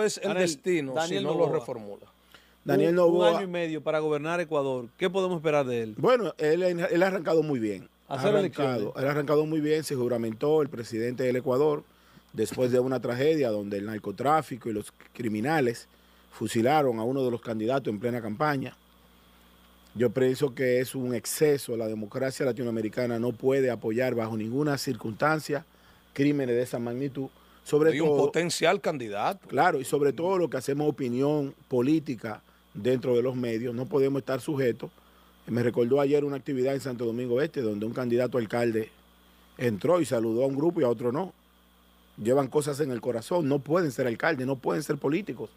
es el Daniel, destino si no lo reformula. Daniel Novoa. Un año y medio para gobernar Ecuador. ¿Qué podemos esperar de él? Bueno, él, ha arrancado muy bien. arrancado, él ha arrancado muy bien, se juramentó el presidente del Ecuador después de una tragedia donde el narcotráfico y los criminales fusilaron a uno de los candidatos en plena campaña. Yo pienso que es un exceso. La democracia latinoamericana no puede apoyar bajo ninguna circunstancia crímenes de esa magnitud. Sobre un potencial candidato. Claro, y sobre todo lo que hacemos opinión política dentro de los medios, no podemos estar sujetos. Me recordó ayer una actividad en Santo Domingo Este donde un candidato alcalde entró y saludó a un grupo y a otro no. Llevan cosas en el corazón, no pueden ser alcaldes, no pueden ser políticos.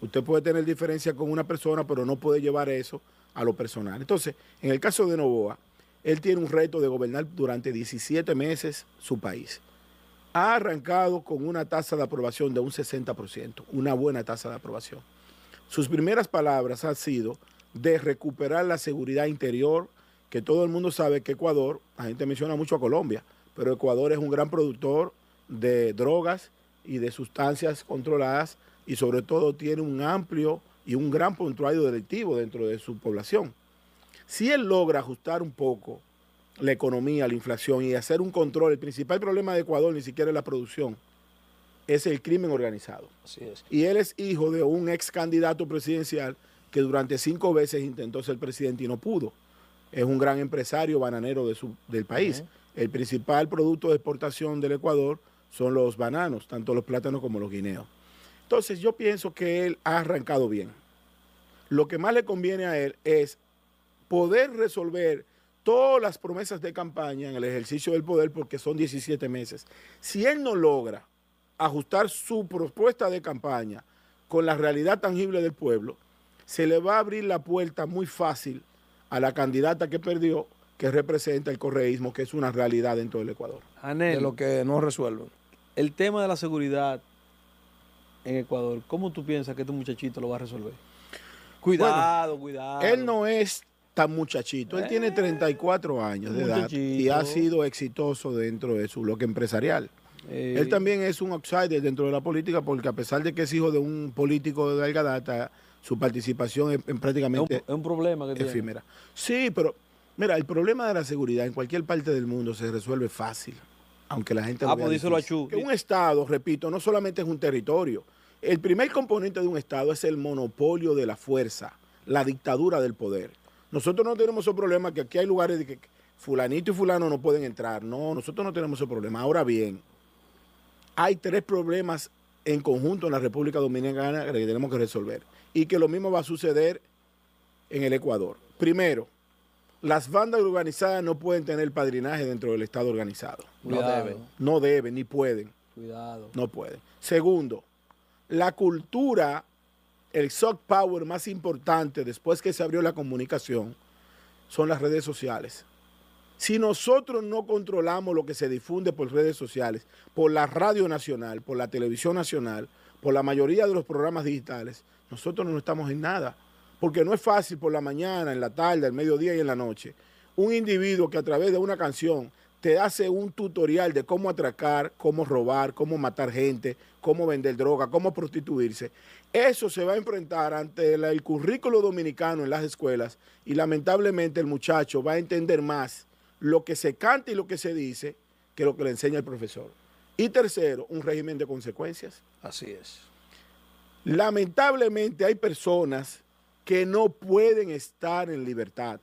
Usted puede tener diferencia con una persona, pero no puede llevar eso a lo personal. Entonces, en el caso de Novoa, él tiene un reto de gobernar durante 17 meses su país ha arrancado con una tasa de aprobación de un 60%, una buena tasa de aprobación. Sus primeras palabras han sido de recuperar la seguridad interior, que todo el mundo sabe que Ecuador, la gente menciona mucho a Colombia, pero Ecuador es un gran productor de drogas y de sustancias controladas y sobre todo tiene un amplio y un gran puntuario delictivo dentro de su población. Si él logra ajustar un poco la economía, la inflación y hacer un control. El principal problema de Ecuador ni siquiera es la producción, es el crimen organizado. es. Y él es hijo de un ex candidato presidencial que durante cinco veces intentó ser presidente y no pudo. Es un gran empresario bananero de su, del país. El principal producto de exportación del Ecuador son los bananos, tanto los plátanos como los guineos. Entonces yo pienso que él ha arrancado bien. Lo que más le conviene a él es poder resolver todas las promesas de campaña en el ejercicio del poder, porque son 17 meses, si él no logra ajustar su propuesta de campaña con la realidad tangible del pueblo, se le va a abrir la puerta muy fácil a la candidata que perdió, que representa el correísmo, que es una realidad en todo el Ecuador. de lo que no resuelven. El tema de la seguridad en Ecuador, ¿cómo tú piensas que este muchachito lo va a resolver? Cuidado, cuidado. Él no es Está muchachito. Él tiene 34 eh, años de edad y ha sido exitoso dentro de su bloque empresarial. Eh, Él también es un outsider dentro de la política porque a pesar de que es hijo de un político de larga data, su participación es, prácticamente... un, problema que efímera. Sí, pero mira, el problema de la seguridad en cualquier parte del mundo se resuelve fácil, aunque la gente... no lo ah, pues a Un Estado, repito, no solamente es un territorio. El primer componente de un Estado es el monopolio de la fuerza, la dictadura del poder. Nosotros no tenemos ese problema que aquí hay lugares de que fulanito y fulano no pueden entrar. No, nosotros no tenemos ese problema. Ahora bien, hay tres problemas en conjunto en la República Dominicana que tenemos que resolver y que lo mismo va a suceder en el Ecuador. Primero, las bandas organizadas no pueden tener padrinaje dentro del Estado organizado. No deben. No deben, ni pueden. Cuidado. No pueden. Segundo, la cultura el soft power más importante después que se abrió la comunicación son las redes sociales. Si nosotros no controlamos lo que se difunde por redes sociales, por la radio nacional, por la televisión nacional, por la mayoría de los programas digitales, nosotros no estamos en nada. Porque no es fácil por la mañana, en la tarde, al mediodía y en la noche. Un individuo que a través de una canción se hace un tutorial de cómo atracar, cómo robar, cómo matar gente, cómo vender droga, cómo prostituirse. Eso se va a enfrentar ante el currículo dominicano en las escuelas y lamentablemente el muchacho va a entender más lo que se canta y lo que se dice que lo que le enseña el profesor. Y tercero, un régimen de consecuencias. Así es. Lamentablemente hay personas que no pueden estar en libertad.